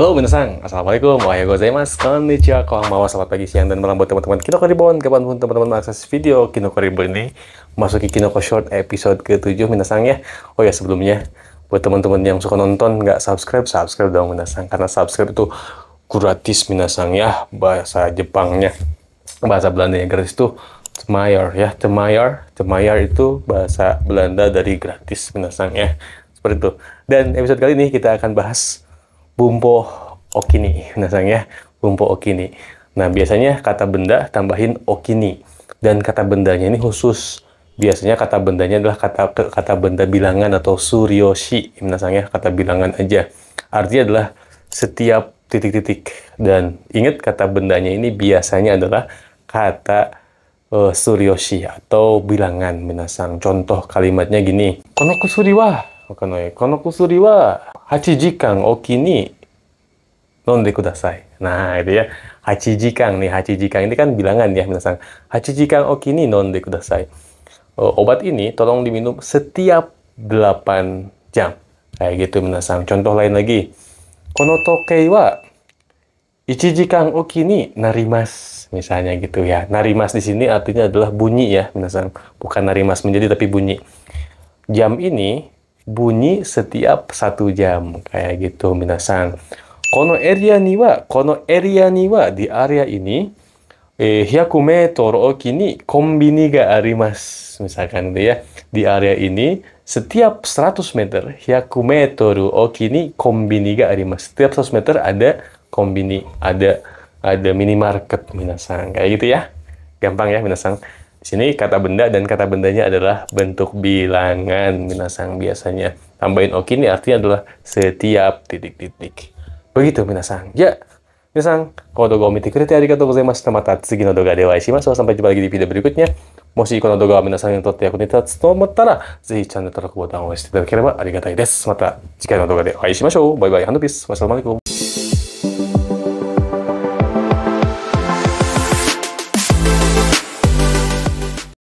Halo minasang, Assalamualaikum, wahai gozaimasu, konnichiwa, kohamawa, selamat pagi, siang, dan malam buat teman-teman Kinoko Reborn Kapanpun teman-teman mengakses video Kinoko Reborn ini Masuki Kinoko Short episode ke-7 minasang ya Oh ya sebelumnya, buat teman-teman yang suka nonton nggak subscribe, subscribe dong minasang Karena subscribe itu gratis minasang ya, bahasa Jepangnya Bahasa Belanda yang gratis itu Temayar ya, Temayar Temayar itu bahasa Belanda dari gratis minasang ya Seperti itu Dan episode kali ini kita akan bahas bumpo okini ya, bumpo okini nah biasanya kata benda tambahin okini dan kata bendanya ini khusus biasanya kata bendanya adalah kata kata benda bilangan atau suryoshi ya, kata bilangan aja artinya adalah setiap titik-titik dan ingat kata bendanya ini biasanya adalah kata uh, suryoshi atau bilangan minasang contoh kalimatnya gini konokusuri wa konokusuri wa 8 Nah itu ya. 8 jikang nih, 8 jikang ini kan bilangan ya, minasan. 8 jikang ni non de kudasai. Oh, obat ini tolong diminum setiap 8 jam. Kayak gitu, minasan. Contoh lain lagi. Kono tokei wa 1 oki ni narimas. Misalnya gitu ya. Narimas di sini artinya adalah bunyi ya, minasan. Bukan narimas menjadi tapi bunyi. Jam ini bunyi setiap satu jam kayak gitu minasan kono area niwa kono area niwa di area ini eh, 100 meter oki ni kombini ga arimas misalkan gitu ya di area ini setiap 100 meter 100 meter oki ni kombini ga arimas setiap 100 meter ada kombini ada ada minimarket minasan kayak gitu ya gampang ya minasan sini kata benda dan kata bendanya adalah bentuk bilangan minasang biasanya. Tambahin oke ini artinya adalah setiap titik-titik. Begitu minasang. Ya, minasang. Kodo omite kurete arigatou gozaimasu. Tamata tsugi no doga de o aishi Sampai jumpa lagi di video berikutnya. もしこの動画は皆さんにとって役に立つと思ったら、ぜひチャンネル登録ボタンを押していただければありがたいです。また次回の動画でお会いしましょう。バイバイ、ハンドピース。ワサルマネコ。